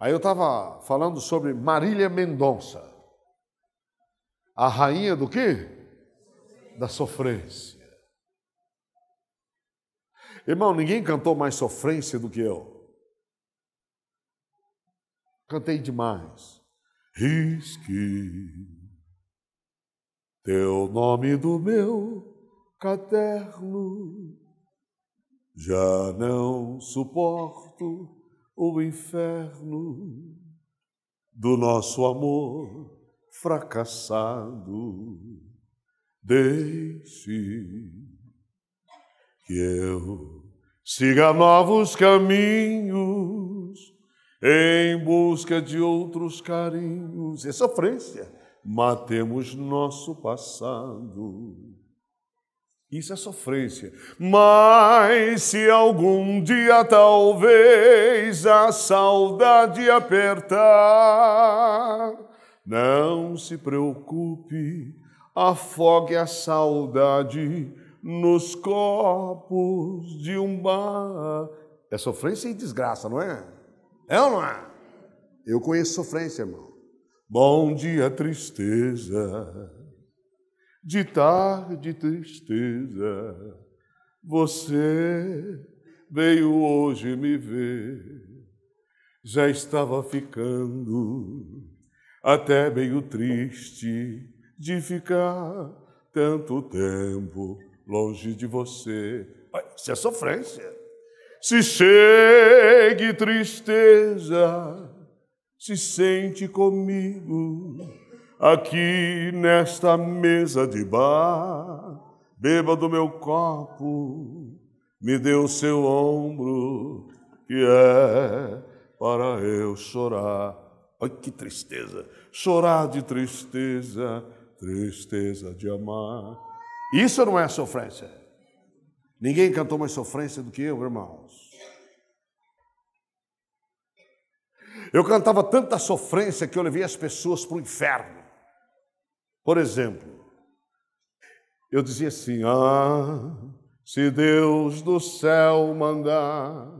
Aí eu estava falando sobre Marília Mendonça, a rainha do quê? Da sofrência. Irmão, ninguém cantou mais sofrência do que eu. Cantei demais. Risque teu nome do meu caderno, já não suporto o inferno do nosso amor fracassado. Deixe que eu siga novos caminhos em busca de outros carinhos. É sofrência. Matemos nosso passado isso é sofrência. Mas se algum dia talvez a saudade apertar, não se preocupe, afogue a saudade nos copos de um bar. É sofrência e desgraça, não é? É ou não é? Eu conheço sofrência, irmão. Bom dia, tristeza de tarde tristeza, você veio hoje me ver. Já estava ficando até meio triste de ficar tanto tempo longe de você. Se é sofrência. Se chegue tristeza, se sente comigo aqui nesta mesa de bar. Beba do meu copo, me dê o seu ombro, que é para eu chorar. Olha que tristeza! Chorar de tristeza, tristeza de amar. Isso não é sofrência. Ninguém cantou mais sofrência do que eu, irmãos. Eu cantava tanta sofrência que eu levei as pessoas para o inferno. Por exemplo, eu dizia assim: Ah, se Deus do céu mandar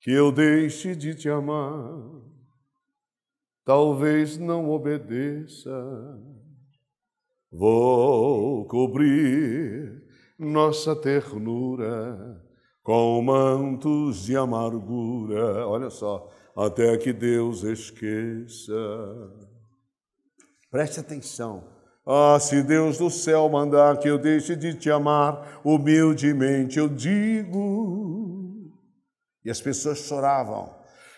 que eu deixe de te amar, talvez não obedeça. Vou cobrir nossa ternura com mantos de amargura. Olha só, até que Deus esqueça Preste atenção. Ah, se Deus do céu mandar que eu deixe de te amar, humildemente eu digo. E as pessoas choravam.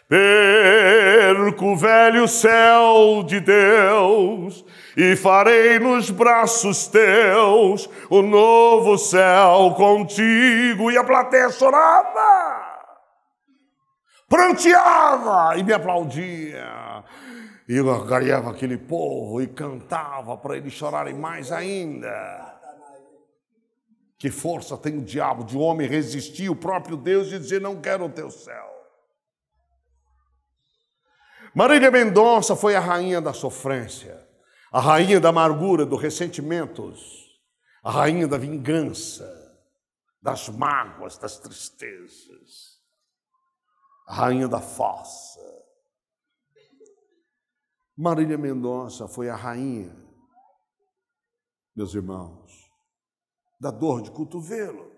Perco o velho céu de Deus e farei nos braços teus o novo céu contigo. E a plateia chorava, pranteava e me aplaudia. E gargalhava aquele povo e cantava para eles chorarem mais ainda. Que força tem o diabo de homem resistir o próprio Deus e dizer: Não quero o teu céu. Marília Mendonça foi a rainha da sofrência, a rainha da amargura, dos ressentimentos, a rainha da vingança, das mágoas, das tristezas, a rainha da fossa Marília Mendonça foi a rainha, meus irmãos, da dor de cotovelo.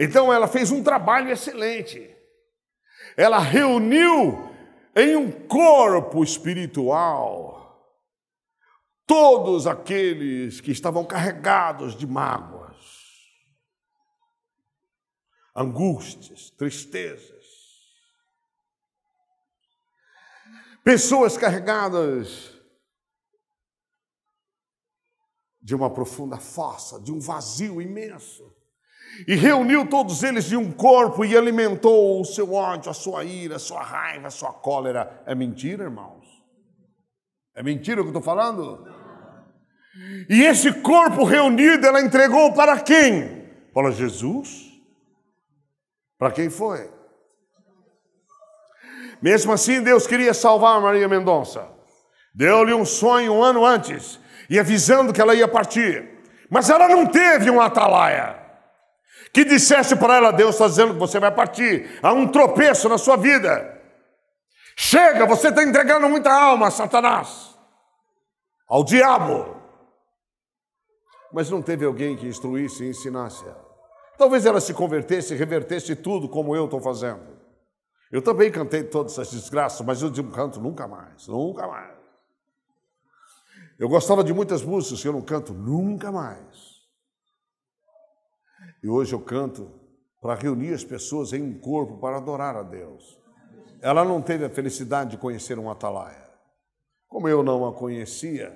Então ela fez um trabalho excelente. Ela reuniu em um corpo espiritual todos aqueles que estavam carregados de mágoas, angústias, tristezas Pessoas carregadas de uma profunda fossa, de um vazio imenso. E reuniu todos eles de um corpo e alimentou o seu ódio, a sua ira, a sua raiva, a sua cólera. É mentira, irmãos? É mentira o que eu estou falando? E esse corpo reunido ela entregou para quem? Para Jesus. Para quem foi? Mesmo assim, Deus queria salvar Maria Mendonça. Deu-lhe um sonho um ano antes e avisando que ela ia partir. Mas ela não teve um atalaia que dissesse para ela: Deus está dizendo que você vai partir. Há um tropeço na sua vida. Chega, você está entregando muita alma a Satanás, ao diabo. Mas não teve alguém que instruísse e ensinasse ela. Talvez ela se convertesse, revertesse tudo como eu estou fazendo. Eu também cantei todas essas desgraças, mas eu digo, canto nunca mais, nunca mais. Eu gostava de muitas músicas que eu não canto nunca mais. E hoje eu canto para reunir as pessoas em um corpo para adorar a Deus. Ela não teve a felicidade de conhecer um atalaia. Como eu não a conhecia,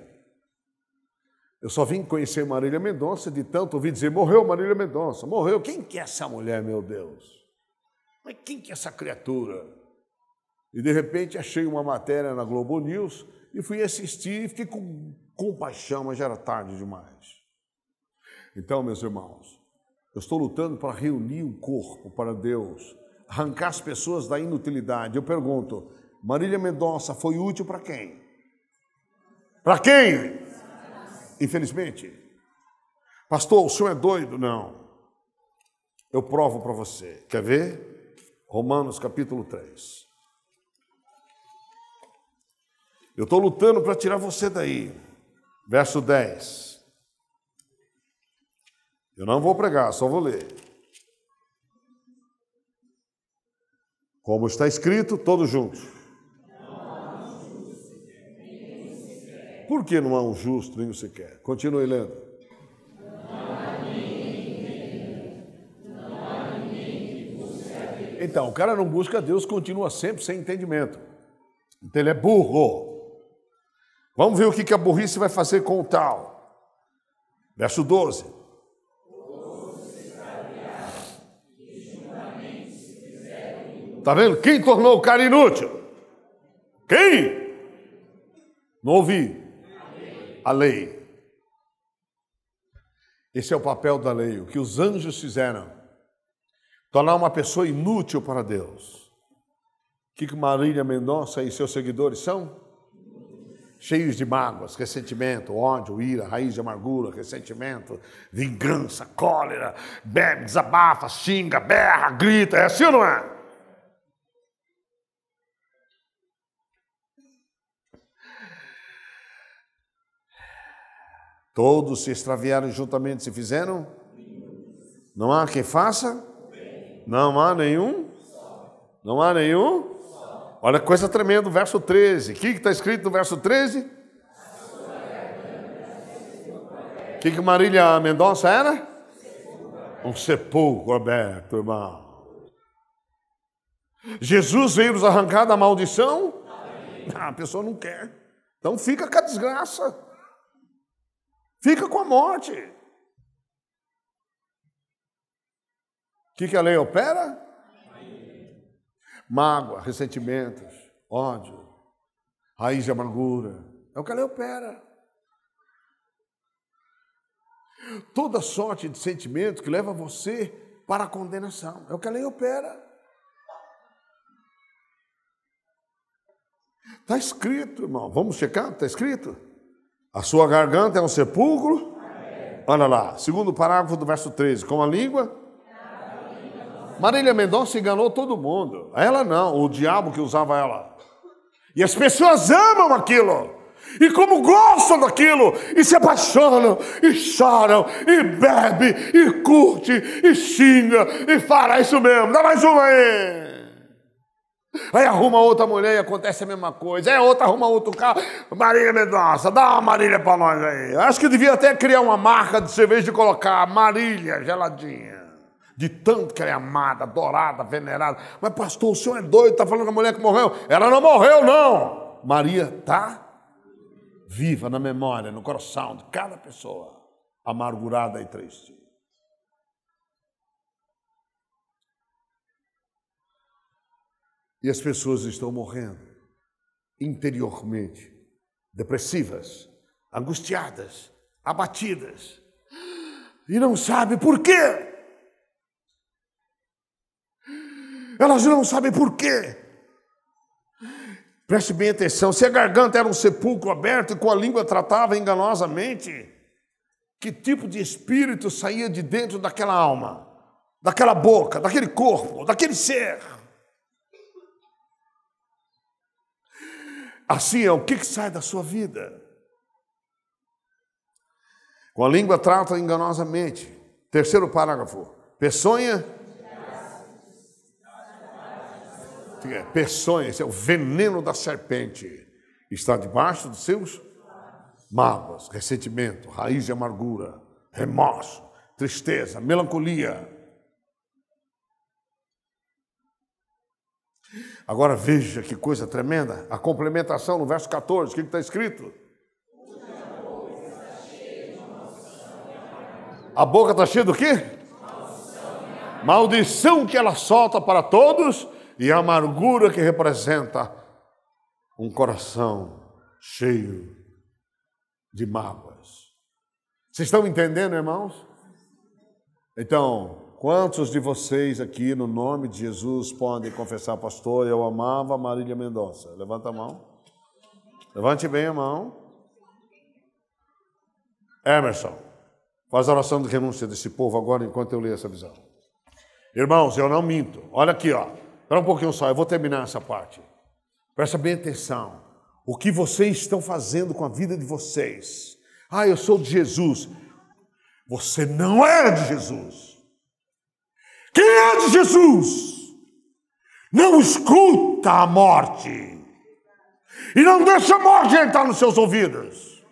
eu só vim conhecer Marília Mendonça de tanto ouvir dizer: morreu Marília Mendonça, morreu. Quem que é essa mulher, meu Deus? Mas quem que é essa criatura? E de repente achei uma matéria na Globo News e fui assistir e fiquei com compaixão, mas já era tarde demais. Então, meus irmãos, eu estou lutando para reunir um corpo para Deus, arrancar as pessoas da inutilidade. Eu pergunto: Marília Mendonça foi útil para quem? Para quem? Infelizmente. Pastor, o senhor é doido? Não. Eu provo para você. Quer ver? Romanos capítulo 3. Eu estou lutando para tirar você daí. Verso 10. Eu não vou pregar, só vou ler. Como está escrito, todos juntos. Por que não há um justo nem um sequer? Continue lendo. Então, o cara não busca Deus, continua sempre sem entendimento. Então, ele é burro. Vamos ver o que, que a burrice vai fazer com o tal. Verso 12. Está vendo? Quem tornou o cara inútil? Quem? Não ouvi. A lei. Esse é o papel da lei, o que os anjos fizeram tornar uma pessoa inútil para Deus. O que Marília Mendonça e seus seguidores são? Cheios de mágoas, ressentimento, ódio, ira, raiz de amargura, ressentimento, vingança, cólera, bebe, desabafa, xinga, berra, grita, é assim ou não é? Todos se extraviaram juntamente se fizeram? Não há quem faça? Não há nenhum? Não há nenhum? Olha que coisa tremenda, o verso 13. O que está escrito no verso 13? O que, que Marília Mendonça era? Um sepulcro aberto, irmão. Jesus veio nos arrancar da maldição? Ah, a pessoa não quer. Então fica com a desgraça. Fica com a morte. que, que a lei opera? Mágoa, ressentimentos, ódio, raiz de amargura. É o que a lei opera. Toda sorte de sentimento que leva você para a condenação. É o que a lei opera. Está escrito, irmão. Vamos checar? Está escrito? A sua garganta é um sepulcro. Olha lá, segundo parágrafo do verso 13. Com a língua Marília Mendonça enganou todo mundo. Ela não, o diabo que usava ela. E as pessoas amam aquilo. E como gostam daquilo, e se apaixonam, e choram, e bebe, e curte, e xinga, e fará é isso mesmo. Dá mais uma aí. Aí arruma outra mulher e acontece a mesma coisa. É outra arruma outro carro. Marília Mendonça, dá uma Marília para nós aí. Acho que devia até criar uma marca de cerveja e colocar Marília geladinha de tanto que ela é amada, adorada, venerada. Mas, pastor, o senhor é doido, está falando da mulher que morreu. Ela não morreu, não. Maria está viva na memória, no coração de cada pessoa amargurada e triste. E as pessoas estão morrendo interiormente, depressivas, angustiadas, abatidas, e não sabe por quê. Elas não sabem por quê. Preste bem atenção: se a garganta era um sepulcro aberto e com a língua tratava enganosamente, que tipo de espírito saía de dentro daquela alma, daquela boca, daquele corpo, daquele ser? Assim é o que, que sai da sua vida. Com a língua trata enganosamente. Terceiro parágrafo. Peçonha peçonha, é o veneno da serpente, está debaixo dos seus mágoas, ressentimento, raiz de amargura, remorso, tristeza, melancolia. Agora veja que coisa tremenda, a complementação no verso 14, o que está escrito? A boca está cheia do quê? Maldição que ela solta para todos e a amargura que representa um coração cheio de mágoas. Vocês estão entendendo, irmãos? Então, quantos de vocês aqui, no nome de Jesus, podem confessar, pastor, eu amava Marília Mendonça? Levanta a mão. Levante bem a mão. Emerson, faz a oração de renúncia desse povo agora enquanto eu leio essa visão. Irmãos, eu não minto. Olha aqui, ó. Espera um pouquinho só, eu vou terminar essa parte. Presta bem atenção. O que vocês estão fazendo com a vida de vocês? Ah, eu sou de Jesus. Você não é de Jesus. Quem é de Jesus? Não escuta a morte. E não deixa a morte entrar nos seus ouvidos.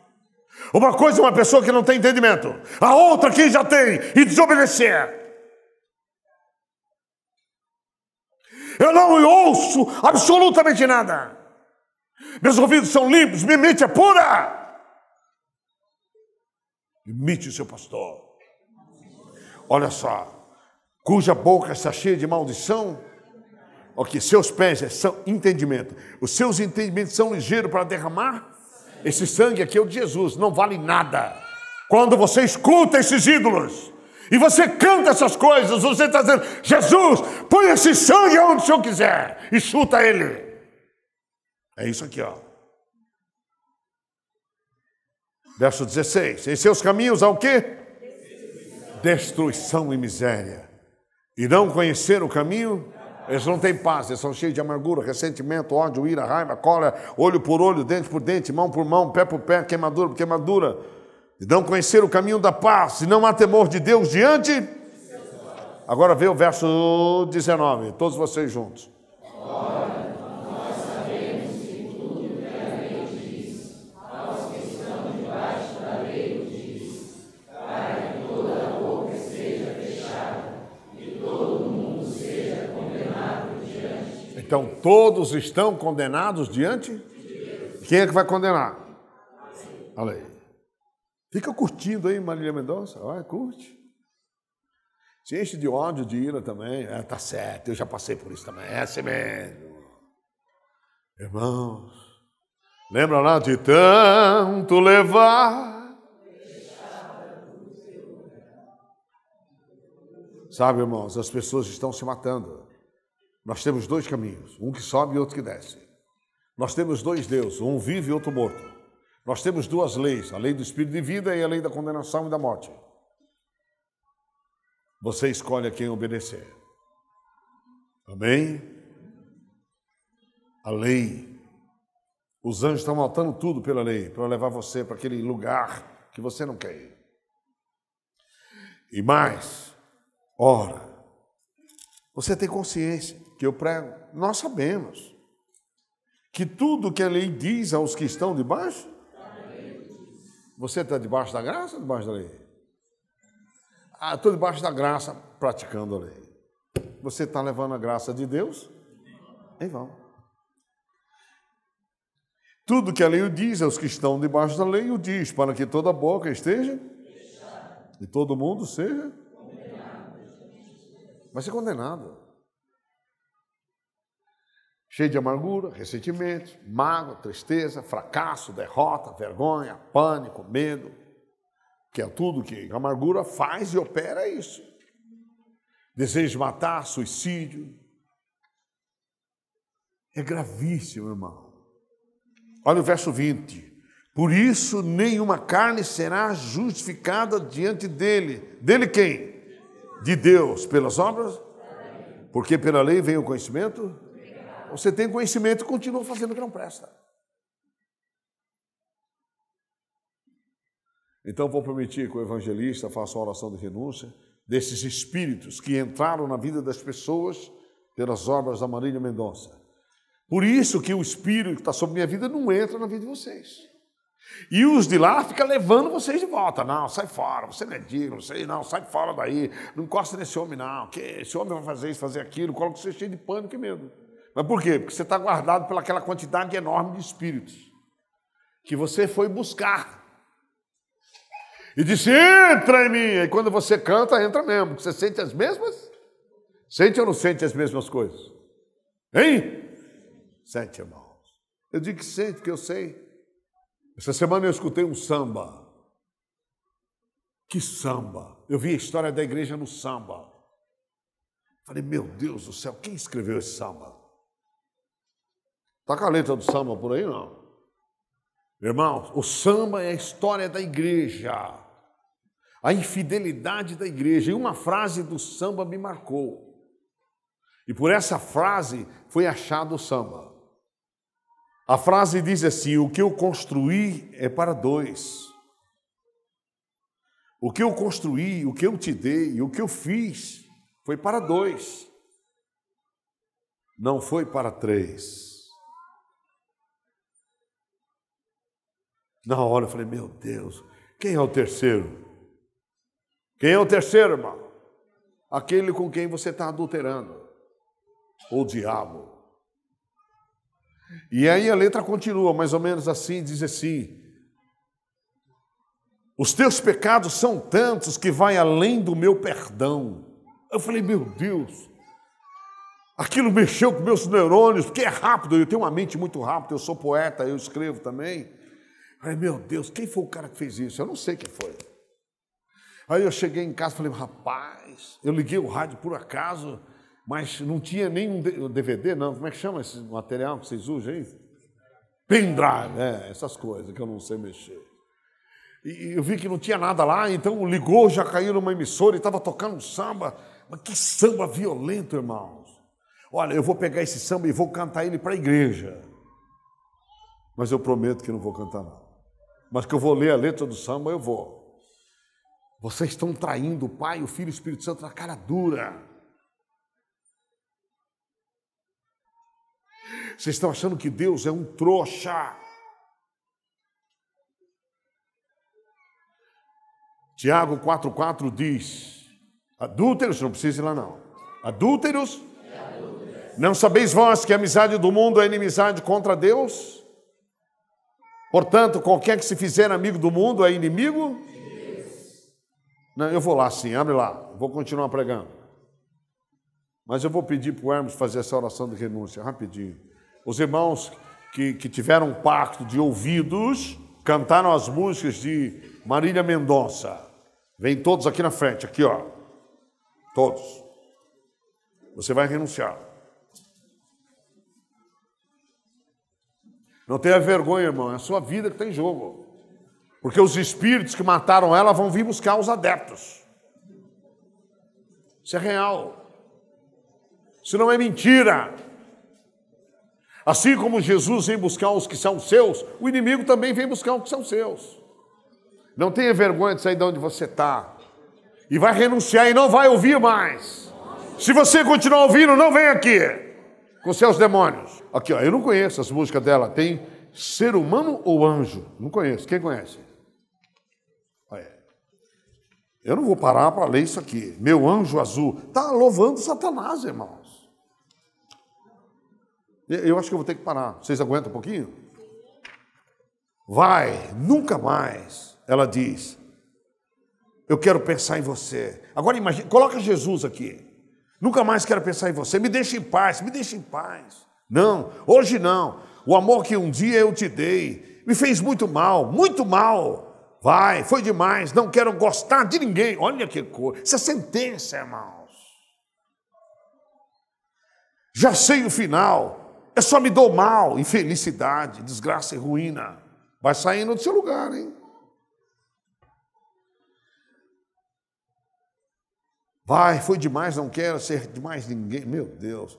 Uma coisa é uma pessoa que não tem entendimento, a outra quem já tem e desobedecer. eu não ouço absolutamente nada. Meus ouvidos são limpos, minha mente é pura. Imite o seu pastor. Olha só, cuja boca está cheia de maldição, ok, seus pés é são entendimento, os seus entendimentos são ligeiros para derramar. Esse sangue aqui é o de Jesus, não vale nada. Quando você escuta esses ídolos, e você canta essas coisas, você está dizendo: Jesus, põe esse sangue onde o Senhor quiser e chuta ele. É isso aqui, ó. Verso 16: Em seus caminhos há o quê? Destruição, Destruição e miséria. E não conhecer o caminho eles não têm paz, eles são cheios de amargura, ressentimento, ódio, ira, raiva, cólera, olho por olho, dente por dente, mão por mão, pé por pé, queimadura por queimadura de não conhecer o caminho da paz, e não há temor de Deus diante. Agora vê o verso 19, todos vocês juntos. Ora, nós sabemos que tudo que a lei diz, que debaixo da lei diz, para que toda boca seja fechada e todo mundo seja condenado diante. então todos estão condenados diante? De Deus. Quem é que vai condenar? A lei. Fica curtindo aí, Marília Mendonça. Olha, curte. Se enche de ódio, de ira também. É, tá certo, eu já passei por isso também. É assim mesmo. Irmãos, lembra lá de tanto levar? Sabe, irmãos, as pessoas estão se matando. Nós temos dois caminhos, um que sobe e outro que desce. Nós temos dois deuses, um vive e outro morto. Nós temos duas leis, a lei do espírito de vida e a lei da condenação e da morte. Você escolhe a quem obedecer. Amém? A lei. Os anjos estão matando tudo pela lei, para levar você para aquele lugar que você não quer ir. E mais, ora, você tem consciência que eu prego, nós sabemos que tudo que a lei diz aos que estão debaixo você está debaixo da graça ou debaixo da lei? Ah, estou debaixo da graça, praticando a lei. Você está levando a graça de Deus em vão. Tudo que a lei o diz aos que estão debaixo da lei o diz, para que toda boca esteja e todo mundo seja. Vai ser condenado cheio de amargura, ressentimento, mágoa, tristeza, fracasso, derrota, vergonha, pânico, medo, que é tudo que a amargura faz e opera isso. Desejo de matar, suicídio. É gravíssimo, irmão. Olha o verso 20. Por isso nenhuma carne será justificada diante dele. Dele quem? De Deus, pelas obras? Porque pela lei vem o conhecimento você tem conhecimento e continua fazendo o que não presta. Então vou permitir que o evangelista faça a oração de renúncia desses espíritos que entraram na vida das pessoas pelas obras da Marília Mendonça. Por isso que o espírito que está sobre minha vida não entra na vida de vocês. E os de lá ficam levando vocês de volta. Não, sai fora, você não é digno, você não, sai fora daí, não encosta nesse homem, não. Que esse homem vai fazer isso, fazer aquilo, coloca você cheio de pânico e medo. Mas por quê? Porque você está guardado pelaquela quantidade enorme de espíritos que você foi buscar. E disse: entra em mim. E quando você canta, entra mesmo. Você sente as mesmas? Sente ou não sente as mesmas coisas? Hein? Sente, irmãos. Eu digo que sente, porque eu sei. Essa semana eu escutei um samba. Que samba! Eu vi a história da igreja no samba. Falei, meu Deus do céu, quem escreveu esse samba? Está com a letra do samba por aí, não? Irmãos, o samba é a história da igreja, a infidelidade da igreja. E uma frase do samba me marcou. E por essa frase foi achado o samba. A frase diz assim: O que eu construí é para dois. O que eu construí, o que eu te dei, o que eu fiz foi para dois, não foi para três. Na hora eu falei, meu Deus, quem é o terceiro? Quem é o terceiro, irmão? Aquele com quem você está adulterando. O diabo. E aí a letra continua, mais ou menos assim, diz assim: Os teus pecados são tantos que vai além do meu perdão. Eu falei, meu Deus, aquilo mexeu com meus neurônios, porque é rápido, eu tenho uma mente muito rápida, eu sou poeta, eu escrevo também. Ai, meu Deus, quem foi o cara que fez isso? Eu não sei quem foi. Aí eu cheguei em casa e falei, rapaz, eu liguei o rádio por acaso, mas não tinha nenhum DVD, não. Como é que chama esse material que vocês usam aí? Pendrive, é, essas coisas que eu não sei mexer. E eu vi que não tinha nada lá, então ligou, já caiu numa emissora e estava tocando um samba. Mas que samba violento, irmãos. Olha, eu vou pegar esse samba e vou cantar ele para a igreja. Mas eu prometo que não vou cantar, nada mas que eu vou ler a letra do samba, eu vou. Vocês estão traindo o Pai, o Filho e o Espírito Santo na cara dura. Vocês estão achando que Deus é um trouxa. Tiago 4,4 diz: Adúlteros, não precisa ir lá não. Adúlteros, não sabeis vós que a amizade do mundo é inimizade contra Deus? Portanto, qualquer que se fizer amigo do mundo é inimigo? Não, eu vou lá sim, abre lá, vou continuar pregando. Mas eu vou pedir para o Hermes fazer essa oração de renúncia, rapidinho. Os irmãos que, que tiveram um pacto de ouvidos cantaram as músicas de Marília Mendonça. Vem todos aqui na frente, aqui ó. Todos. Você vai renunciar. Não tenha vergonha, irmão, é a sua vida que tem tá jogo. Porque os espíritos que mataram ela vão vir buscar os adeptos. Isso é real. Isso não é mentira. Assim como Jesus vem buscar os que são seus, o inimigo também vem buscar os que são seus. Não tenha vergonha de sair de onde você está. E vai renunciar e não vai ouvir mais. Se você continuar ouvindo, não vem aqui com seus demônios. Aqui, ó, eu não conheço as músicas dela. Tem Ser Humano ou Anjo? Não conheço. Quem conhece? Eu não vou parar para ler isso aqui. Meu anjo azul. Está louvando Satanás, irmãos. Eu acho que eu vou ter que parar. Vocês aguentam um pouquinho? Vai, nunca mais. Ela diz. Eu quero pensar em você. Agora imagine, coloca Jesus aqui. Nunca mais quero pensar em você. Me deixa em paz, me deixa em paz. Não, hoje não. O amor que um dia eu te dei me fez muito mal, muito mal. Vai, foi demais. Não quero gostar de ninguém. Olha que coisa. Isso é sentença, irmãos. Já sei o final. Eu é só me dou mal, infelicidade, desgraça e ruína. Vai saindo do seu lugar, hein? Vai, foi demais, não quero ser de mais ninguém. Meu Deus.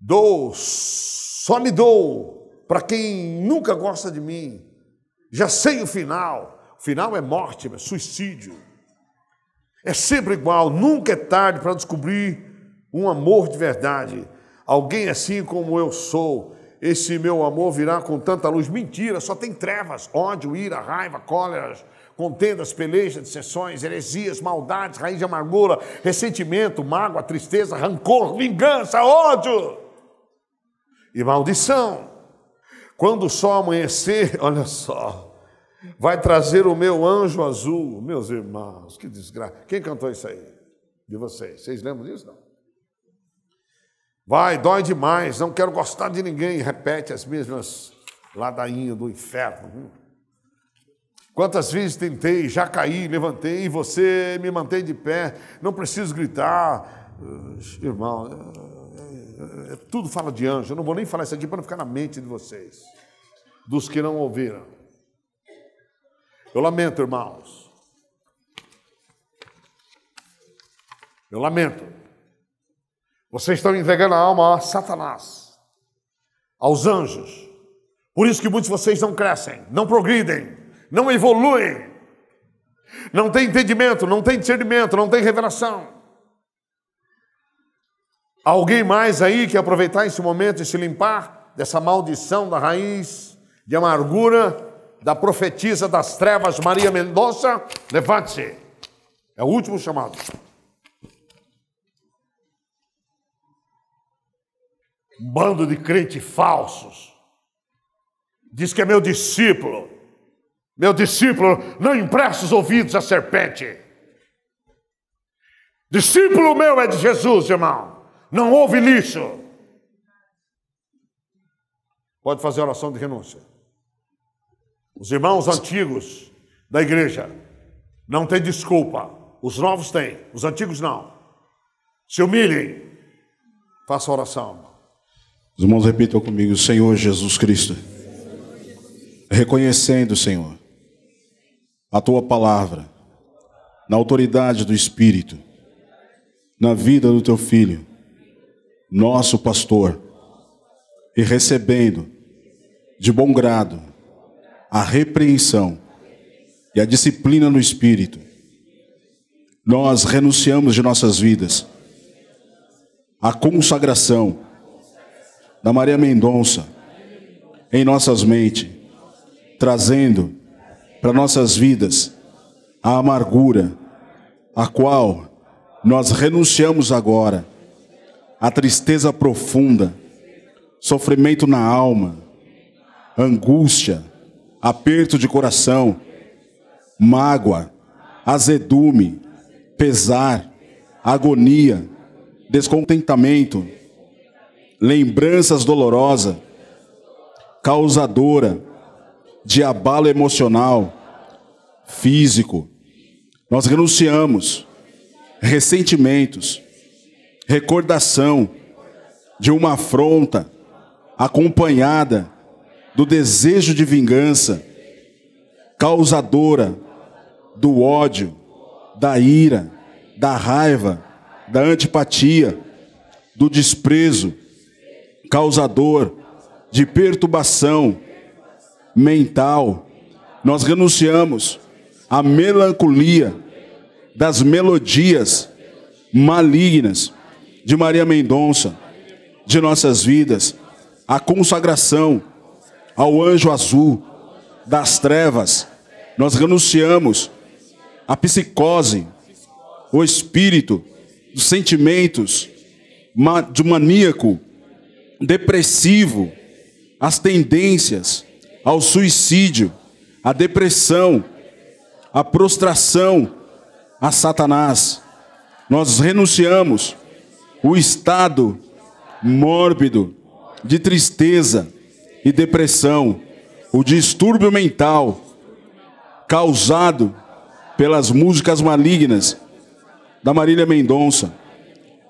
Dou, só me dou para quem nunca gosta de mim. Já sei o final. O final é morte, é suicídio. É sempre igual, nunca é tarde para descobrir um amor de verdade. Alguém assim como eu sou, esse meu amor virá com tanta luz. Mentira, só tem trevas, ódio, ira, raiva, cóleras, contendas, pelejas, dissessões, heresias, maldades, raiz de amargura, ressentimento, mágoa, tristeza, rancor, vingança, ódio e maldição. Quando o sol amanhecer, olha só, vai trazer o meu anjo azul. Meus irmãos, que desgraça. Quem cantou isso aí? De vocês. Vocês lembram disso? Não. Vai, dói demais, não quero gostar de ninguém. Repete as mesmas ladainhas do inferno. Quantas vezes tentei, já caí, levantei, e você me mantém de pé, não preciso gritar. Ah, irmão, é é, é, é, tudo fala de anjo, eu não vou nem falar isso aqui para não ficar na mente de vocês, dos que não ouviram. Eu lamento, irmãos. Eu lamento. Vocês estão entregando a alma a Satanás, aos anjos. Por isso que muitos de vocês não crescem, não progridem não evolui, não tem entendimento, não tem discernimento, não tem revelação. Alguém mais aí que aproveitar esse momento e se limpar dessa maldição da raiz de amargura da profetisa das trevas Maria Mendonça? Levante-se. É o último chamado. Um bando de crentes falsos. Diz que é meu discípulo. Meu discípulo, não empresta os ouvidos à serpente. Discípulo meu é de Jesus, irmão. Não ouve lixo. Pode fazer oração de renúncia. Os irmãos antigos da igreja não têm desculpa. Os novos têm, os antigos não. Se humilhem. Faça oração. Os irmãos repitam comigo: Senhor Jesus Cristo. Reconhecendo, Senhor, a tua palavra, na autoridade do Espírito, na vida do teu filho, nosso pastor, e recebendo de bom grado a repreensão e a disciplina no Espírito, nós renunciamos de nossas vidas à consagração da Maria Mendonça em nossas mentes, trazendo para nossas vidas a amargura, a qual nós renunciamos agora, a tristeza profunda, sofrimento na alma, angústia, aperto de coração, mágoa, azedume, pesar, agonia, descontentamento, lembranças dolorosas, causadora, de abalo emocional, físico. Nós renunciamos ressentimentos, recordação de uma afronta acompanhada do desejo de vingança, causadora do ódio, da ira, da raiva, da antipatia, do desprezo, causador de perturbação mental. Nós renunciamos à melancolia das melodias malignas de Maria Mendonça, de nossas vidas, a consagração ao anjo azul das trevas. Nós renunciamos à psicose, o espírito, dos sentimentos de maníaco, depressivo, as tendências ao suicídio, à depressão, à prostração, a Satanás. Nós renunciamos o estado mórbido de tristeza e depressão, o distúrbio mental causado pelas músicas malignas da Marília Mendonça.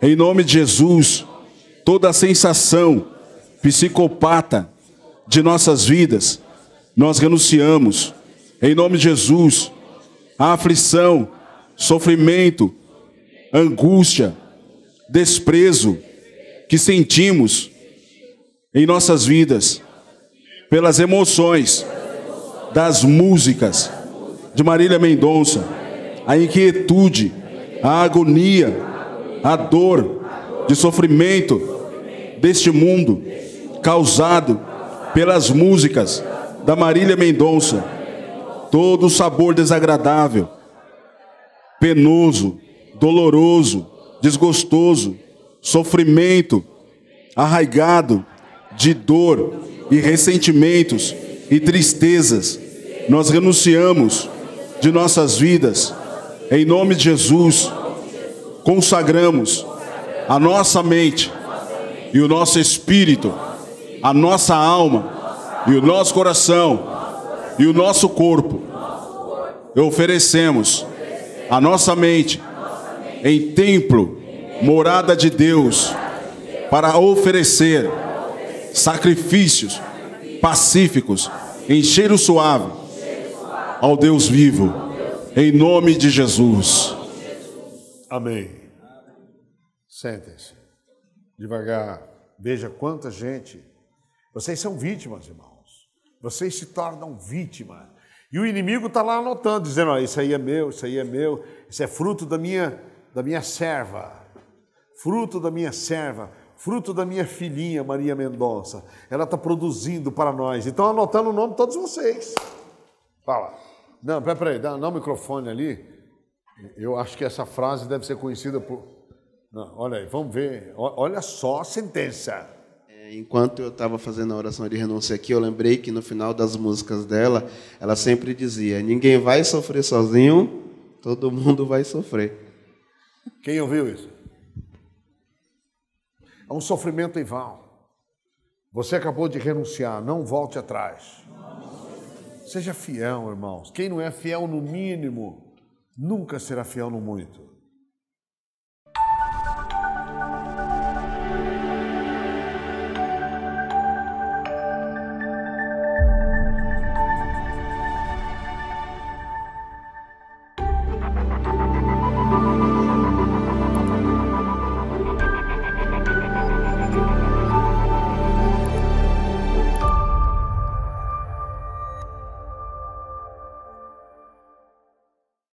Em nome de Jesus, toda a sensação psicopata de nossas vidas nós renunciamos, em nome de Jesus, à aflição, sofrimento, angústia, desprezo que sentimos em nossas vidas, pelas emoções das músicas de Marília Mendonça, a inquietude, a agonia, a dor de sofrimento deste mundo causado pelas músicas da Marília Mendonça. Todo o sabor desagradável, penoso, doloroso, desgostoso, sofrimento, arraigado de dor e ressentimentos e tristezas, nós renunciamos de nossas vidas, em nome de Jesus, consagramos a nossa mente e o nosso espírito, a nossa alma e o nosso coração e o nosso corpo oferecemos a nossa mente em templo, morada de Deus, para oferecer sacrifícios pacíficos em cheiro suave ao Deus vivo, em nome de Jesus. Amém. Sentem-se. Devagar. Veja quanta gente. Vocês são vítimas, irmão. Vocês se tornam vítima. E o inimigo está lá anotando, dizendo: oh, Isso aí é meu, isso aí é meu, isso é fruto da minha, da minha serva, fruto da minha serva, fruto da minha filhinha Maria Mendonça. Ela está produzindo para nós. Então, anotando o nome de todos vocês. Fala. Não, peraí, dá, dá o um microfone ali. Eu acho que essa frase deve ser conhecida por. Não, olha aí, vamos ver. Olha só a sentença enquanto eu estava fazendo a oração de renúncia aqui, eu lembrei que no final das músicas dela, ela sempre dizia: Ninguém vai sofrer sozinho, todo mundo vai sofrer. Quem ouviu isso? É um sofrimento em vão. Você acabou de renunciar, não volte atrás. Seja fiel, irmãos. Quem não é fiel no mínimo, nunca será fiel no muito.